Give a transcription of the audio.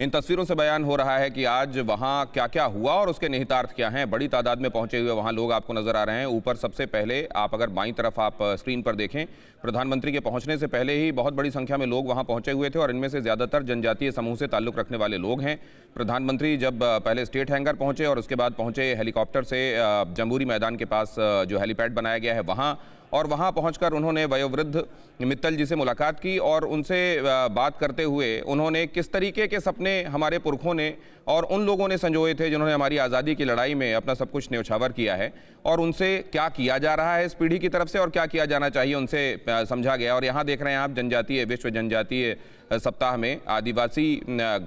इन तस्वीरों से बयान हो रहा है कि आज वहाँ क्या क्या हुआ और उसके निहितार्थ क्या हैं बड़ी तादाद में पहुंचे हुए वहाँ लोग आपको नजर आ रहे हैं ऊपर सबसे पहले आप अगर बाई तरफ आप स्क्रीन पर देखें प्रधानमंत्री के पहुंचने से पहले ही बहुत बड़ी संख्या में लोग वहाँ पहुंचे हुए थे और इनमें से ज़्यादातर जनजातीय समूह से ताल्लुक़ रखने वाले लोग हैं प्रधानमंत्री जब पहले स्टेट हैंगर पहुँचे और उसके बाद पहुँचे हेलीकॉप्टर से जम्बूरी मैदान के पास जो हेलीपैड बनाया गया है वहाँ और वहाँ पहुँच उन्होंने वयोवृद्ध मित्तल जी से मुलाकात की और उनसे बात करते हुए उन्होंने किस तरीके के सपने हमारे पुरखों ने और उन लोगों ने संजोए थे जिन्होंने हमारी आज़ादी की लड़ाई में अपना सब कुछ न्यौछावर किया है और उनसे क्या किया जा रहा है इस पीढ़ी की तरफ से और क्या किया जाना चाहिए उनसे समझा गया और यहाँ देख रहे हैं आप जनजातीय विश्व जनजातीय सप्ताह में आदिवासी